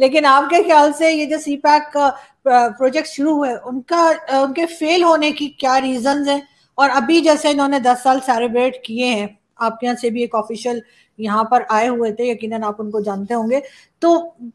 लेकिन आपके ख्याल से ये जो सी पैक प्रोजेक्ट शुरू हुए उनका उनके फेल होने की क्या रीजन है और अभी जैसे इन्होंने दस साल सेलिब्रेट किए हैं आपके यहाँ से भी एक ऑफिशियल यहाँ पर आए हुए थे यकीनन आप उनको जानते होंगे तो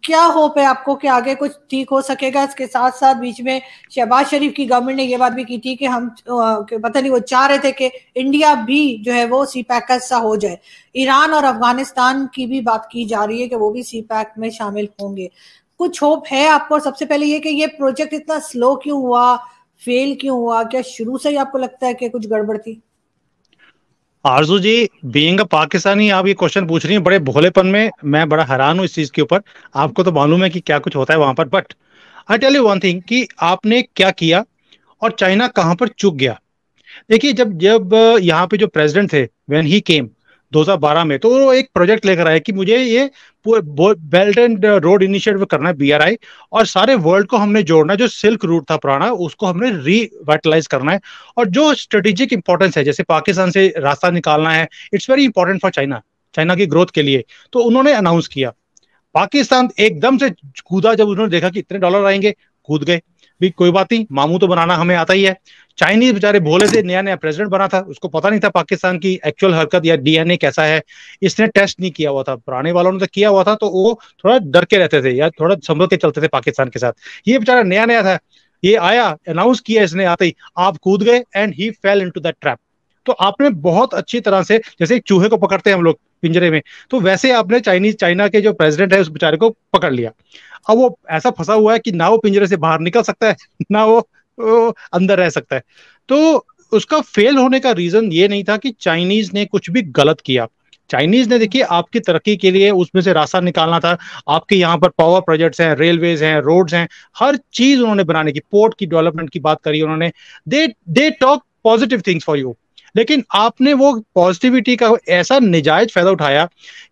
क्या होप है आपको कि आगे कुछ ठीक हो सकेगा इसके साथ साथ बीच में शहबाज शरीफ की गवर्नमेंट ने ये बात भी की थी कि हम पता नहीं वो चाह रहे थे कि इंडिया भी जो है वो सी पैक का हिस्सा हो जाए ईरान और अफगानिस्तान की भी बात की जा रही है कि वो भी सी पैक में शामिल होंगे कुछ होप है आपको सबसे पहले ये कि ये प्रोजेक्ट इतना स्लो क्यों हुआ फेल क्यों हुआ क्या शुरू से ही आपको लगता है कि कुछ गड़बड़ थी आरजू जी बीइंग अ पाकिस्तानी आप ये क्वेश्चन पूछ रही हैं बड़े भोलेपन में मैं बड़ा हैरान हूँ इस चीज के ऊपर आपको तो मालूम है कि क्या कुछ होता है वहां पर but I tell you one thing कि आपने क्या किया और चाइना कहाँ पर चुक गया देखिए जब जब यहाँ पे जो प्रेसिडेंट थे व्हेन ही केम 2012 में तो वो एक प्रोजेक्ट लेकर आए कि मुझे ये बेल्ट एंड रोड इनिशिएटिव करना है बीआरआई और सारे वर्ल्ड को हमने जोड़ना है जो सिल्क रूट था पुराना उसको हमने रिवाइटलाइज करना है और जो स्ट्रेटेजिक इंपॉर्टेंस है जैसे पाकिस्तान से रास्ता निकालना है it's very important for China China की ग्रोथ के लिए तो उन्होंने अनाउंस किया पाकिस्तान एकदम से कूदा जब उन्होंने देखा कि इतने डॉलर आएंगे कूद गए भी कोई बात नहीं मामू तो बनाना हमें आता ही है चाइनीज बेचारे भोले से नया नया प्रेसिडेंट बना था उसको पता नहीं था पाकिस्तान की एक्चुअल हरकत या डीएनए कैसा है इसने टेस्ट नहीं किया हुआ था पुराने वालों ने तो किया हुआ था तो वो थोड़ा डर के रहते थे या थोड़ा संभल के चलते थे पाकिस्तान के साथ ये बेचारा नया नया था ये आया अनाउंस किया इसने आते ही आप कूद गए and he fell in that trap तो आपने बहुत अच्छी तरह से जैसे चूहे को पकड़ते हैं हम लोग पिंजरे में तो वैसे आपने चाइनीज चाइना के जो प्रेसिडेंट है उस बेचारे को पकड़ लिया अब वो ऐसा फंसा हुआ है कि ना वो पिंजरे से बाहर निकल सकता है ना वो अंदर रह सकता है तो उसका फेल होने का रीजन ये नहीं था कि चाइनीज ने कुछ भी गलत किया चाइनीज ने देखिए आपकी तरक्की के लिए उसमें से रास्ता निकालना था आपके यहाँ पर पावर प्रोजेक्ट्स हैं रेलवेज हैं रोड्स हैं हर चीज उन्होंने बनाने की पोर्ट की डेवलपमेंट की बात करी उन्होंने they they talk positive things for you लेकिन आपने वो पॉजिटिविटी का ऐसा नजायज फायदा उठाया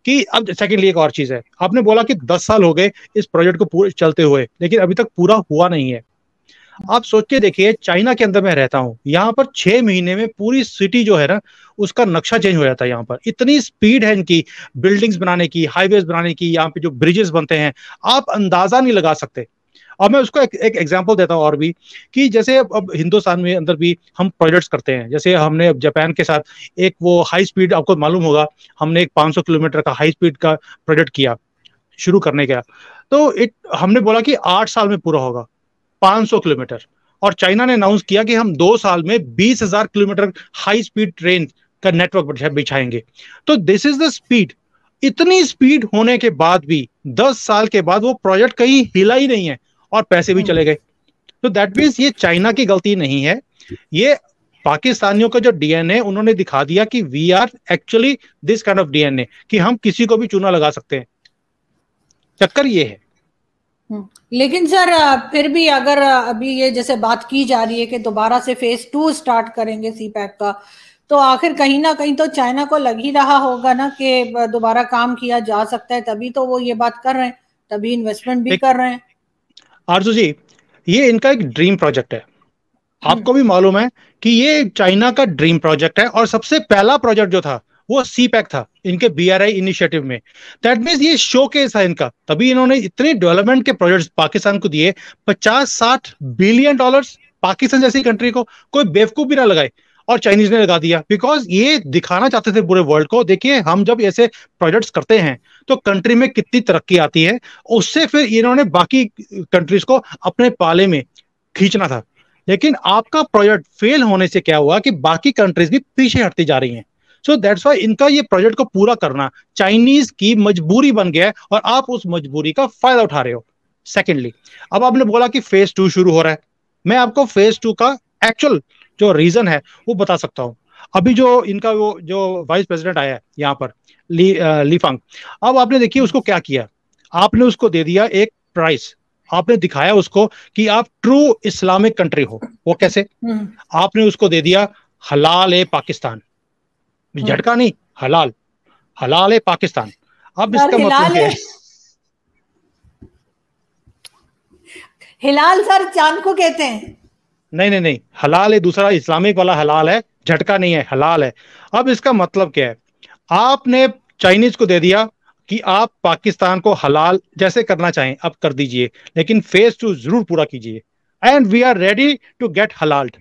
कि अब सेकेंडली एक और चीज है आपने बोला कि दस साल हो गए इस प्रोजेक्ट को पूरे चलते हुए लेकिन अभी तक पूरा हुआ नहीं है आप सोच के देखिए चाइना के अंदर मैं रहता हूँ यहाँ पर छह महीने में पूरी सिटी जो है ना उसका नक्शा चेंज हो जाता है यहाँ पर इतनी स्पीड है इनकी बिल्डिंग्स बनाने की हाईवेज बनाने की यहाँ पे जो ब्रिजेस बनते हैं आप अंदाजा नहीं लगा सकते और मैं उसको एक एग्जाम्पल देता हूँ और भी कि जैसे अब, अब हिंदुस्तान में अंदर भी हम प्रोजेक्ट्स करते हैं जैसे हमने जापान के साथ एक वो हाई स्पीड आपको मालूम होगा हमने एक 500 किलोमीटर का हाई स्पीड का प्रोजेक्ट किया शुरू करने का तो इट हमने बोला कि आठ साल में पूरा होगा 500 किलोमीटर और चाइना ने अनाउंस किया कि हम दो साल में 20,000 किलोमीटर हाई स्पीड ट्रेन का नेटवर्क बिछाएंगे तो दिस इज द स्पीड इतनी स्पीड होने के बाद भी 10 साल के बाद वो प्रोजेक्ट कहीं हिला ही नहीं है और पैसे भी चले गए तो दैट मीन्स ये चाइना की गलती नहीं है ये पाकिस्तानियों का जो डीएनए उन्होंने दिखा दिया कि we are actually this kind of DNA कि हम किसी को भी चूना लगा सकते हैं चक्कर ये है हम्म। लेकिन सर फिर भी अगर अभी ये जैसे बात की जा रही है कि दोबारा से फेज टू स्टार्ट करेंगे सी पैक का तो आखिर कहीं ना कहीं तो चाइना को लग ही रहा होगा ना कि दोबारा काम किया जा सकता है तभी तो वो ये बात कर रहे हैं तभी इन्वेस्टमेंट भी कर रहे हैं आरजू जी ये इनका एक ड्रीम प्रोजेक्ट है हम्म। आपको भी मालूम है कि ये चाइना का ड्रीम प्रोजेक्ट है और सबसे पहला प्रोजेक्ट जो था वो सी पैक था इनके बी आर आई इनिशियटिव में दैट मीन ये शो केस था इनका तभी इन्होंने इतने डेवलपमेंट के प्रोजेक्ट पाकिस्तान को दिए पचास साठ बिलियन डॉलर पाकिस्तान जैसी कंट्री को कोई बेवकूफ भी ना लगाए और चाइनीज ने लगा दिया बिकॉज ये दिखाना चाहते थे पूरे वर्ल्ड को देखिए हम जब ऐसे प्रोजेक्ट्स करते हैं तो कंट्री में कितनी तरक्की आती है उससे फिर इन्होंने बाकी कंट्रीज को अपने पाले में खींचना था लेकिन आपका प्रोजेक्ट फेल होने से क्या हुआ कि बाकी कंट्रीज भी पीछे हटती जा रही हैं सो दैट्स वाई इनका ये प्रोजेक्ट को पूरा करना चाइनीज की मजबूरी बन गया है और आप उस मजबूरी का फायदा उठा रहे हो सेकेंडली अब आपने बोला कि फेज टू शुरू हो रहा है मैं आपको फेज टू का एक्चुअल जो रीजन है वो बता सकता हूँ अभी जो इनका वो जो वाइस प्रेसिडेंट आया है यहाँ पर ली लीफांग अब आपने देखिए उसको क्या किया आपने उसको दे दिया एक प्राइस आपने दिखाया उसको कि आप ट्रू इस्लामिक कंट्री हो वो कैसे हम्म। आपने उसको दे दिया हलाल ए पाकिस्तान झटका नहीं हलाल हलाल है पाकिस्तान अब इसका मतलब है हिलाल सर चांद को कहते हैं नहीं नहीं नहीं हलाल है दूसरा इस्लामिक वाला हलाल है झटका नहीं है हलाल है अब इसका मतलब क्या है आपने चाइनीज को दे दिया कि आप पाकिस्तान को हलाल जैसे करना चाहें अब कर दीजिए लेकिन फेज टू जरूर पूरा कीजिए and we are ready to get हलाल्ड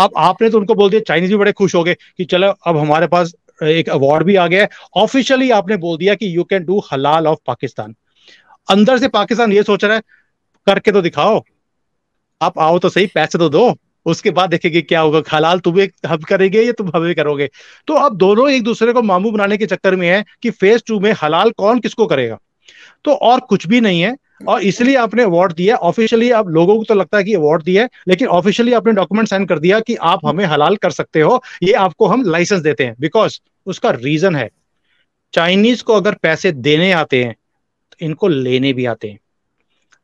अब आपने तो उनको बोल दिया चाइनीज भी बड़े खुश हो गए कि चलो अब हमारे पास एक अवार्ड भी आ गया है ऑफिशियली आपने बोल दिया कि यू कैन डू हलाल ऑफ पाकिस्तान अंदर से पाकिस्तान ये सोच रहा है करके तो दिखाओ आप आओ तो सही पैसे तो दो उसके बाद देखेंगे क्या होगा हलाल तुम एक हम करेंगे या तुम हमें करोगे तो अब दोनों एक दूसरे को मामू बनाने के चक्कर में है कि फेज टू में हलाल कौन किसको करेगा तो और कुछ भी नहीं है और इसलिए आपने अवार्ड दिया ऑफिशियली आप लोगों को तो लगता है कि अवार्ड दिया है लेकिन ऑफिशियली आपने डॉक्यूमेंट साइन कर दिया कि आप हमें हलाल कर सकते हो ये आपको हम लाइसेंस देते हैं बिकॉज उसका रीजन है चाइनीज को अगर पैसे देने आते हैं तो इनको लेने भी आते हैं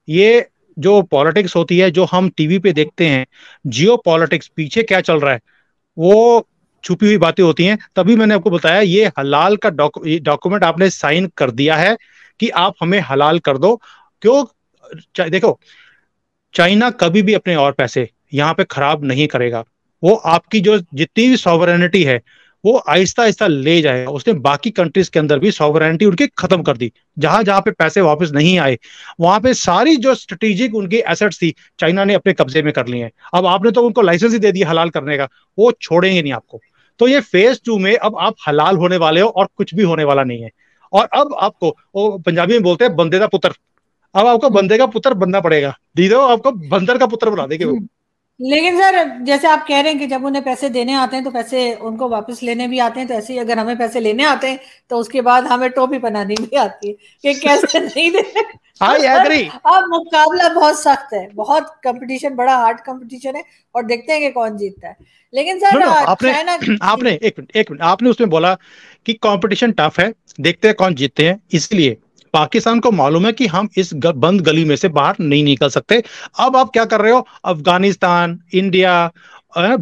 ये जो पॉलिटिक्स होती है जो हम टीवी पे देखते हैं जियो पॉलिटिक्स पीछे क्या चल रहा है वो छुपी हुई बातें होती हैं तभी मैंने आपको बताया ये हलाल का डॉक्यूमेंट आपने साइन कर दिया है कि आप हमें हलाल कर दो क्यों देखो चाइना कभी भी अपने और पैसे यहाँ पे खराब नहीं करेगा वो आपकी जो जितनी भी सॉवरिटी है वो आहिस्ता आहिस्ता ले जाएगा उसने बाकी कंट्रीज के अंदर भी सॉवरिटी उनकी खत्म कर दी जहां जहां पे पैसे वापस नहीं आए वहां पे सारी जो स्ट्रेटेजिक उनकी एसेट्स थी चाइना ने अपने कब्जे में कर ली है अब आपने तो उनको लाइसेंस ही दे दिया हलाल करने का वो छोड़ेंगे नहीं आपको तो ये फेज टू में अब आप हलाल होने वाले हो और कुछ भी होने वाला नहीं है और अब आपको वो पंजाबी में बोलते हैं बंदे का पुत्र अब आपको बंदे का पुत्र बनना पड़ेगा दीदो आपको बंदर का पुत्र बना देंगे वो लेकिन सर जैसे आप कह रहे हैं कि जब उन्हें पैसे देने आते हैं तो पैसे उनको वापस लेने भी आते हैं तो ऐसे ही अगर हमें पैसे लेने आते हैं तो उसके बाद हमें टोपी बनानी भी आती है कि कैसे नहीं दे हाँ अब मुकाबला बहुत सख्त है बहुत कंपटीशन बड़ा हार्ड कंपटीशन है और देखते हैं कि कौन जीतता है लेकिन सर आपने आपने एक मिनट एक मिनट आपने उसमें बोला कि कंपटीशन टफ है देखते हैं कौन जीतते हैं इसलिए पाकिस्तान को मालूम है कि हम इस बंद गली में से बाहर नहीं निकल सकते अब आप क्या कर रहे हो अफगानिस्तान इंडिया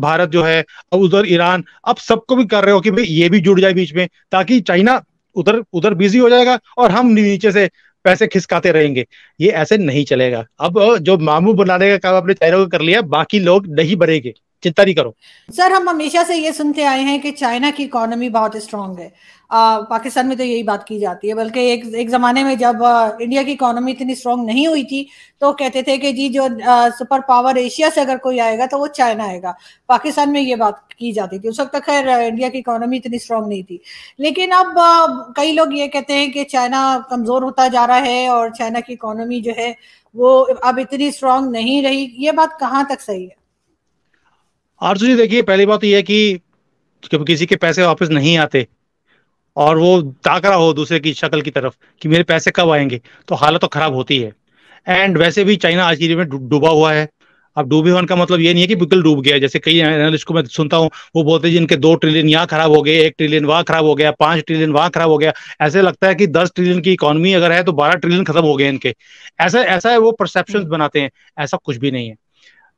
भारत जो है उधर ईरान अब सबको भी कर रहे हो कि भाई ये भी जुड़ जाए बीच में ताकि चाइना उधर उधर बिजी हो जाएगा और हम नीचे से पैसे खिसकाते रहेंगे ये ऐसे नहीं चलेगा अब जो मामू बनाने का काम आपने चाइना को कर लिया बाकी लोग नहीं बनेंगे चिंता नहीं करो सर हम हमेशा से ये सुनते आए हैं कि चाइना की इकोनॉमी बहुत स्ट्रांग है आ, पाकिस्तान में तो यही बात की जाती है बल्कि एक एक ज़माने में जब आ, इंडिया की इकोनॉमी इतनी स्ट्रांग नहीं हुई थी तो कहते थे कि जी जो आ, सुपर पावर एशिया से अगर कोई आएगा तो वो चाइना आएगा पाकिस्तान में ये बात की जाती थी उस वक्त खैर इंडिया की इकोनॉमी इतनी स्ट्रांग नहीं थी लेकिन अब आ, कई लोग ये कहते हैं कि चाइना कमज़ोर होता जा रहा है और चाइना की इकोनॉमी जो है वो अब इतनी स्ट्रांग नहीं रही ये बात कहाँ तक सही है आरजू जी देखिए पहली बात तो यह कि क्योंकि किसी के पैसे वापस नहीं आते और वो ताक रहा हो दूसरे की शक्ल की तरफ कि मेरे पैसे कब आएंगे तो हालत तो खराब होती है एंड वैसे भी चाइना आज की में डूबा हुआ है अब डूबे होने का मतलब ये नहीं है कि बिल्कुल डूब गया जैसे कई एनालिस्ट को मैं सुनता हूँ वो बोलते हैं जिनके दो ट्रिलियन यहाँ खराब हो गए एक ट्रिलियन वहाँ खराब हो गया पांच ट्रिलियन वहाँ खराब हो गया ऐसे लगता है कि दस ट्रिलियन की इकोनॉमी अगर है तो बारह ट्रिलियन खत्म हो गए इनके ऐसा ऐसा है वो परसेप्शन हम्म। बनाते हैं ऐसा कुछ भी नहीं है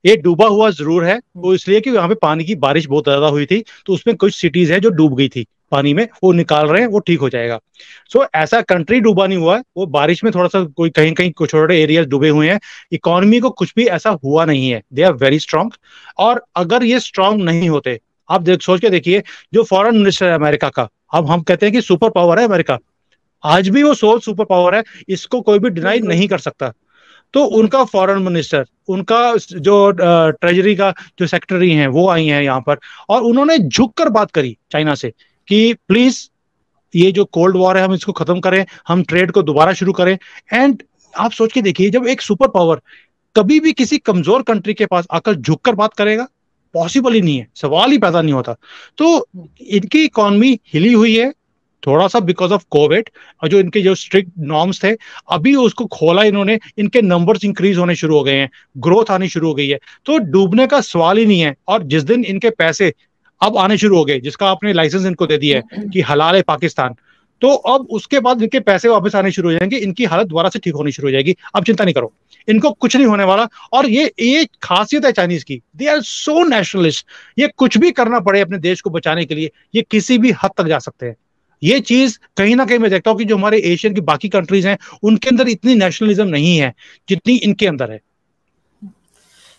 ये डूबा हुआ जरूर है वो तो इसलिए कि यहाँ पे पानी की बारिश बहुत ज्यादा हुई थी तो उसमें कुछ सिटीज है जो डूब गई थी पानी में वो निकाल रहे हैं वो ठीक हो जाएगा सो so, ऐसा कंट्री डूबा नहीं हुआ है वो बारिश में थोड़ा सा कोई कहीं कहीं कुछ छोटे एरिया डूबे हुए हैं इकोनॉमी को कुछ भी ऐसा हुआ नहीं है दे आर वेरी स्ट्रांग और अगर ये स्ट्रांग नहीं होते आप देख सोच के देखिए जो फॉरेन मिनिस्टर है अमेरिका का अब हम कहते हैं कि सुपर पावर है अमेरिका आज भी वो सोल सुपर पावर है इसको कोई भी डिनाई नहीं कर सकता तो उनका फॉरेन मिनिस्टर उनका जो ट्रेजरी का जो सेक्रेटरी हैं वो आई हैं यहाँ पर और उन्होंने झुक कर बात करी चाइना से कि प्लीज ये जो कोल्ड वॉर है हम इसको खत्म करें हम ट्रेड को दोबारा शुरू करें एंड आप सोच के देखिए जब एक सुपर पावर कभी भी किसी कमजोर कंट्री के पास आकर झुक कर बात करेगा पॉसिबल ही नहीं है सवाल ही पैदा नहीं होता तो इनकी इकोनॉमी हिली हुई है थोड़ा सा बिकॉज ऑफ कोविड और जो इनके जो स्ट्रिक्ट नॉर्म्स थे अभी उसको खोला इन्होंने इनके नंबर्स इंक्रीज होने शुरू हो गए हैं ग्रोथ आनी शुरू हो गई है तो डूबने का सवाल ही नहीं है और जिस दिन इनके पैसे अब आने शुरू हो गए जिसका आपने लाइसेंस इनको दे दिया है हम्म। कि हलाल है पाकिस्तान तो अब उसके बाद इनके पैसे वापस आने शुरू हो जाएंगे इनकी हालत दोबारा से ठीक होनी शुरू हो जाएगी अब चिंता नहीं करो इनको कुछ नहीं होने वाला और ये ये खासियत है चाइनीज की दे आर सो नेशनलिस्ट ये कुछ भी करना पड़े अपने देश को बचाने के लिए ये किसी भी हद तक जा सकते हैं ये चीज कहीं ना कहीं मैं देखता हूँ कि जो हमारे एशियन की बाकी कंट्रीज हैं उनके अंदर इतनी नेशनलिज्म नहीं है जितनी इनके अंदर है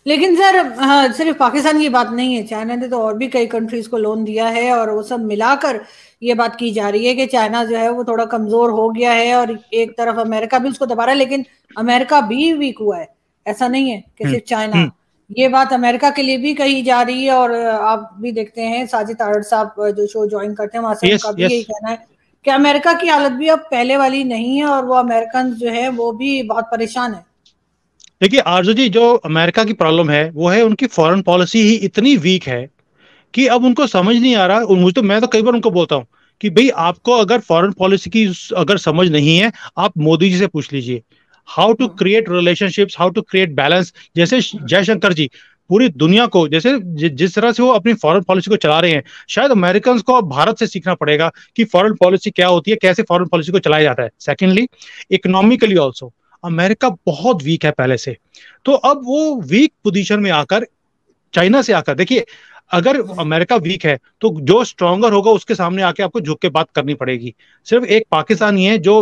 लेकिन सर हाँ, सिर्फ पाकिस्तान की बात नहीं है चाइना ने तो और भी कई कंट्रीज को लोन दिया है और वो सब मिलाकर ये बात की जा रही है कि चाइना जो है वो थोड़ा कमजोर हो गया है और एक तरफ अमेरिका भी उसको दबा रहा है लेकिन अमेरिका भी वीक हुआ है ऐसा नहीं है कि हम्म, सिर्फ चाइना हम्म। ये बात अमेरिका के लिए भी कही जा रही है और आप भी देखते हैं साजिद आर साहब जो शो ज्वाइन करते हैं वहां से उनका भी यही कहना है कि अमेरिका की हालत भी अब पहले वाली नहीं है और वो अमेरिकन जो है वो भी बहुत परेशान है देखिए आरजू जी जो अमेरिका की प्रॉब्लम है वो है उनकी फॉरेन पॉलिसी ही इतनी वीक है कि अब उनको समझ नहीं आ रहा मुझे तो मैं तो कई बार उनको बोलता हूँ कि भाई आपको अगर फॉरेन पॉलिसी की अगर समझ नहीं है आप मोदी जी से पूछ लीजिए how to create relationships how to create balance जैसे हाँ। जयशंकर जी पूरी दुनिया को जैसे जिस तरह से वो अपनी फॉरेन पॉलिसी को चला रहे हैं शायद अमेरिकन को भारत से सीखना पड़ेगा कि फॉरेन पॉलिसी क्या होती है कैसे फॉरेन पॉलिसी को चलाया जाता है सेकेंडली इकोनॉमिकली ऑल्सो अमेरिका बहुत वीक है पहले से तो अब वो वीक पोजिशन में आकर चाइना से आकर देखिए अगर अमेरिका वीक है तो जो स्ट्रॉन्गर होगा उसके सामने आके आपको झुक के बात करनी पड़ेगी सिर्फ एक पाकिस्तान ही है जो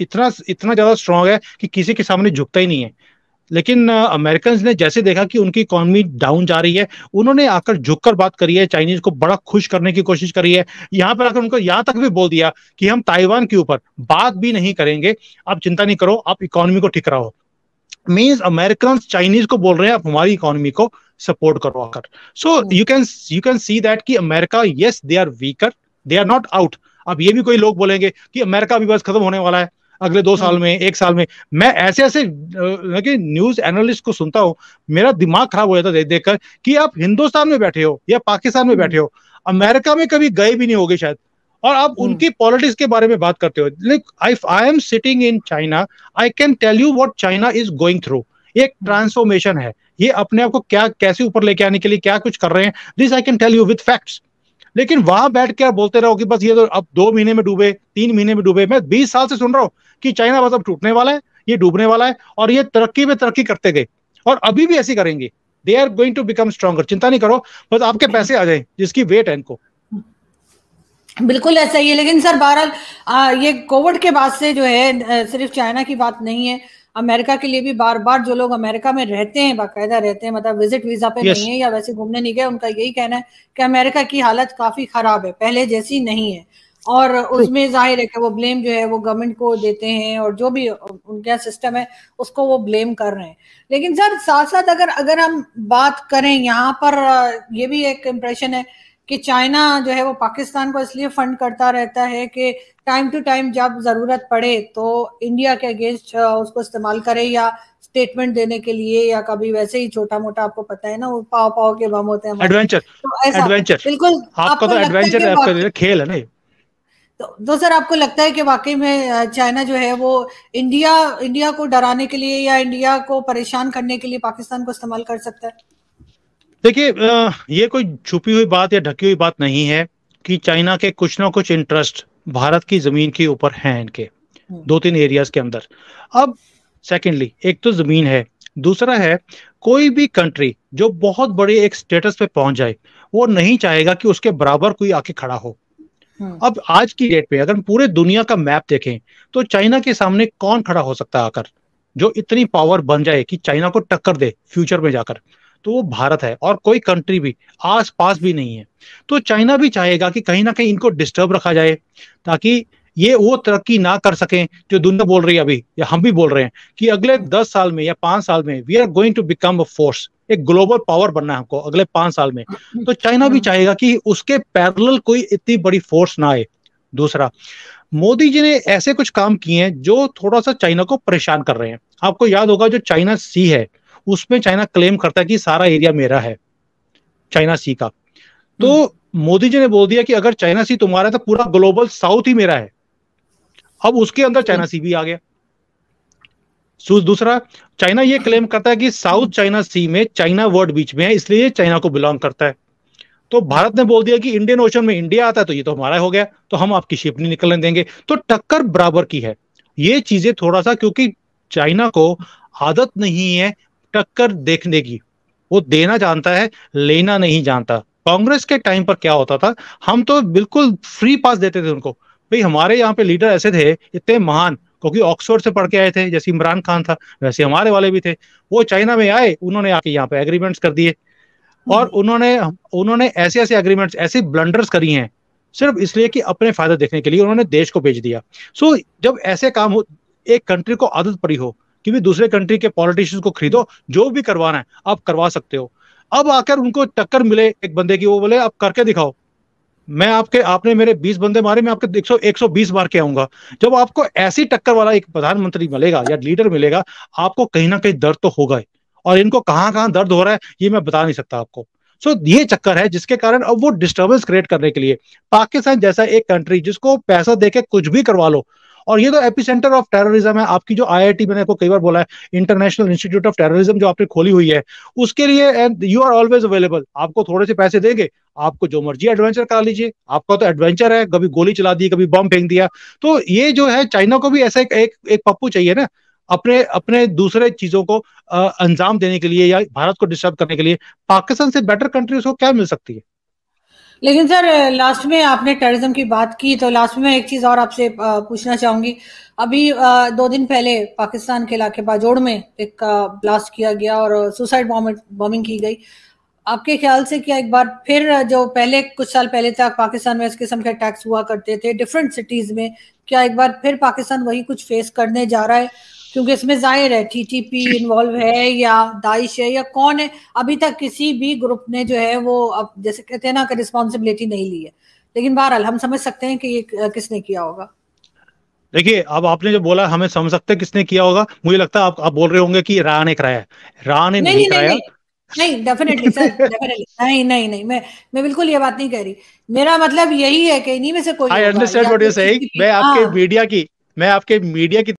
इतना इतना ज्यादा स्ट्रांग है कि किसी के सामने झुकता ही नहीं है लेकिन अमेरिकन ने जैसे देखा कि उनकी इकोनॉमी डाउन जा रही है उन्होंने आकर झुककर बात करी है चाइनीज को बड़ा खुश करने की कोशिश करी है यहाँ पर आकर उनको यहाँ तक भी बोल दिया कि हम ताइवान के ऊपर बात भी नहीं करेंगे आप चिंता नहीं करो आप इकोनॉमी को ठीक रहो मीन्स अमेरिकन चाइनीज को बोल रहे हैं आप हमारी इकोनॉमी को सपोर्ट करो आकर so you can you can see that कि America yes they are weaker they are not out अब ये भी कोई लोग बोलेंगे कि अमेरिका अभी बस खत्म होने वाला है अगले दो साल हाँ। में एक साल में मैं ऐसे ऐसे मतलब कि न्यूज एनालिस्ट को सुनता हूँ मेरा दिमाग खराब हो जाता है देखकर कि आप हिंदुस्तान में बैठे हो या पाकिस्तान में हम्म। बैठे हो अमेरिका में कभी गए भी नहीं हो शायद और आप हम्म। उनकी पॉलिटिक्स के बारे में बात करते हो I I am sitting in China I can tell you what China is going through एक ट्रांसफॉर्मेशन हम्म। है ये अपने आप को क्या कैसे ऊपर लेके आने के लिए क्या कुछ कर रहे हैं this I can tell you with facts लेकिन वहां बैठ के आप बोलते रहो कि बस ये तो अब दो महीने में डूबे तीन महीने में डूबे मैं बीस साल से सुन रहा हूँ कि चाइना बस अब टूटने वाला है ये डूबने वाला है और ये तरक्की में तरक्की करते गए और अभी भी ऐसी करेंगे they are going to become stronger चिंता नहीं करो बस आपके पैसे आ जाए जिसकी वेट है इनको बिल्कुल ऐसा ही है लेकिन सर बहरहाल ये कोविड के बाद से जो है सिर्फ चाइना की बात नहीं है अमेरिका के लिए भी बार बार जो लोग अमेरिका में रहते हैं बाकायदा रहते हैं मतलब विजिट वीजा पे नहीं है या वैसे घूमने नहीं गए उनका यही कहना है कि अमेरिका की हालत काफी खराब है पहले जैसी नहीं है और उसमें जाहिर है कि वो ब्लेम जो है वो गवर्नमेंट को देते हैं और जो भी उनका सिस्टम है उसको वो ब्लेम कर रहे हैं लेकिन सर साथ साथ अगर अगर हम बात करें यहाँ पर ये भी एक इम्प्रेशन है कि चाइना जो है वो पाकिस्तान को इसलिए फंड करता रहता है कि टाइम टू टाइम जब ज़रूरत पड़े तो इंडिया के अगेंस्ट उसको इस्तेमाल करे या स्टेटमेंट देने के लिए या कभी वैसे ही छोटा मोटा आपको पता है ना वो पाव पाव के बम होते हैं एडवेंचर एडवेंचर तो बिल्कुल आपको तो एडवेंचर तो खेल है ना तो, तो सर आपको लगता है कि वाकई में चाइना जो है वो इंडिया इंडिया को डराने के लिए या इंडिया को परेशान करने के लिए पाकिस्तान को इस्तेमाल कर सकता है देखिए ये कोई छुपी हुई बात या ढकी हुई बात नहीं है कि चाइना के कुछ ना कुछ इंटरेस्ट भारत की जमीन के ऊपर हैं इनके हम्म। दो तीन एरियाज के अंदर अब सेकेंडली एक तो जमीन है दूसरा है कोई भी कंट्री जो बहुत बड़े एक स्टेटस पे पहुंच जाए वो नहीं चाहेगा कि उसके बराबर कोई आके खड़ा हो हम्म। अब आज की डेट पे अगर पूरे दुनिया का मैप देखें तो चाइना के सामने कौन खड़ा हो सकता है आकर जो इतनी पावर बन जाए कि चाइना को टक्कर दे फ्यूचर में जाकर तो वो भारत है और कोई कंट्री भी आस पास भी नहीं है तो चाइना भी चाहेगा कि कहीं ना कहीं इनको डिस्टर्ब रखा जाए ताकि ये वो तरक्की ना कर सकें जो दुनिया बोल रही है अभी या हम भी बोल रहे हैं कि अगले दस साल में या पांच साल में we are going to become a force एक ग्लोबल पावर बनना है हमको अगले पांच साल में तो चाइना भी चाहेगा कि उसके पैरल कोई इतनी बड़ी फोर्स ना आए दूसरा मोदी जी ने ऐसे कुछ काम किए हैं जो थोड़ा सा चाइना को परेशान कर रहे हैं आपको याद होगा जो चाइना सी है उसमें चाइना क्लेम करता है कि सारा एरिया मेरा है चाइना सी का तो हम्म। मोदी जी ने बोल दिया कि अगर चाइना सी तुम्हारा है तो पूरा ग्लोबल साउथ ही मेरा है अब उसके अंदर चाइना हम्म। सी भी आ गया दूसरा चाइना ये क्लेम करता है कि साउथ चाइना सी में चाइना वर्ड बीच में है इसलिए चाइना को बिलोंग करता है तो भारत ने बोल दिया कि इंडियन ओशन में इंडिया आता है तो ये तो हमारा हो गया तो हम आपकी शिप नहीं निकलने देंगे तो टक्कर बराबर की है ये चीजें थोड़ा सा क्योंकि चाइना को आदत नहीं है टक्कर देखने की वो देना जानता है लेना नहीं जानता कांग्रेस के टाइम पर क्या होता था हम तो बिल्कुल फ्री पास देते थे उनको भाई हमारे यहाँ पे लीडर ऐसे थे इतने महान क्योंकि ऑक्सफोर्ड से पढ़ के आए थे जैसे इमरान खान था वैसे हमारे वाले भी थे वो चाइना में आए उन्होंने आके यहाँ पे एग्रीमेंट्स कर दिए और उन्होंने उन्होंने ऐसे ऐसे एग्रीमेंट्स ऐसे ब्लंडर्स करी हैं सिर्फ इसलिए कि अपने फायदा देखने के लिए उन्होंने देश को भेज दिया सो जब ऐसे काम हो एक कंट्री को आदत पड़ी हो कि भी दूसरे कंट्री के पॉलिटिशियंस को खरीदो जो भी करवाना है आप करवा सकते हो अब आकर उनको टक्कर मिले एक बंदे की वो बोले आप करके दिखाओ मैं आपके आपने मेरे 20 बंदे मारे मैं आपके 100 120 मार के आऊंगा जब आपको ऐसी टक्कर वाला एक प्रधानमंत्री मिलेगा या लीडर मिलेगा आपको कहीं ना कहीं दर्द तो होगा ही और इनको कहाँ कहाँ दर्द हो रहा है ये मैं बता नहीं सकता आपको सो so, ये चक्कर है जिसके कारण अब वो डिस्टर्बेंस क्रिएट करने के लिए पाकिस्तान जैसा एक कंट्री जिसको पैसा देके कुछ भी करवा लो और ये तो एपिसेंटर ऑफ टेररिज्म है आपकी जो आईआईटी मैंने आपको कई बार बोला है इंटरनेशनल इंस्टीट्यूट ऑफ टेररिज्म जो आपने खोली हुई है उसके लिए and you are always available आपको थोड़े से पैसे देंगे आपको जो मर्जी एडवेंचर कर लीजिए आपका तो एडवेंचर है कभी गोली चला दी कभी बम फेंक दिया तो ये जो है चाइना को भी ऐसा एक एक, एक पप्पू चाहिए ना अपने अपने दूसरे चीजों को अंजाम देने के लिए या भारत को डिस्टर्ब करने के लिए पाकिस्तान से बेटर कंट्री उसको क्या मिल सकती है लेकिन सर लास्ट में आपने टेररिज्म की बात की तो लास्ट में एक चीज़ और आपसे पूछना चाहूंगी अभी दो दिन पहले पाकिस्तान के इलाके बाजोड़ में एक ब्लास्ट किया गया और सुसाइड बॉम्बिंग की गई आपके ख्याल से क्या एक बार फिर जो पहले कुछ साल पहले तक पाकिस्तान में इस किस्म के अटैक्स हुआ करते थे डिफरेंट सिटीज में क्या एक बार फिर पाकिस्तान वही कुछ फेस करने जा रहा है क्योंकि इसमें जाहिर है टीटीपी इन्वॉल्व है या दाइश है या कौन है अभी तक किसी भी ग्रुप ने जो है वो अब जैसे कहते हैं ना कि रिस्पॉन्सिबिलिटी नहीं ली है लेकिन बहरहाल हम समझ सकते हैं कि ये किसने किया होगा देखिए अब आपने जो बोला हमें समझ सकते हैं किसने किया होगा मुझे लगता है आप आप बोल रहे होंगे कि राणा ने कराया राणा ने नहीं, नहीं, कराया नहीं, नहीं डेफिनेटली सर डेफिनेटली नहीं नहीं नहीं मैं मैं बिल्कुल ये बात नहीं कह रही मेरा मतलब यही है कि इन्हीं में से कोई I understand what you are saying मैं आपके मीडिया हाँ। की मैं आपके मीडिया की